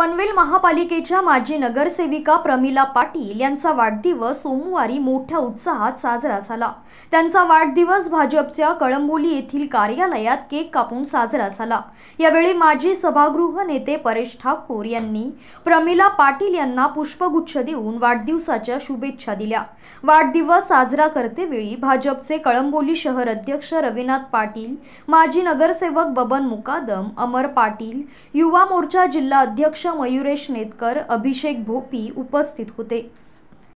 पनवेल महापालिकेच्या माजी नगरसेविका प्रमिला पाटील यांचा वाढदिवस सोमवारी मोठ्या उत्साहात साजरा झाला त्यांचा वाढदिवस भाजपच्या कळंबोली येथील कार्यालयात केक कापून साजरा झाला यावेळी माजी सभागृह नेते परेश ठाकूर यांनी प्रमिला पाटील यांना पुष्पगुच्छ देऊन वाढदिवसाच्या शुभेच्छा दिल्या वाढदिवस साजरा करतेवेळी भाजपचे कळंबोली शहर अध्यक्ष रविनाथ पाटील माजी नगरसेवक बबन मुकादम अमर पाटील युवा मोर्चा जिल्हा अध्यक्ष मयुरेश नेतकर अभिषेक भोपी उपस्थित होते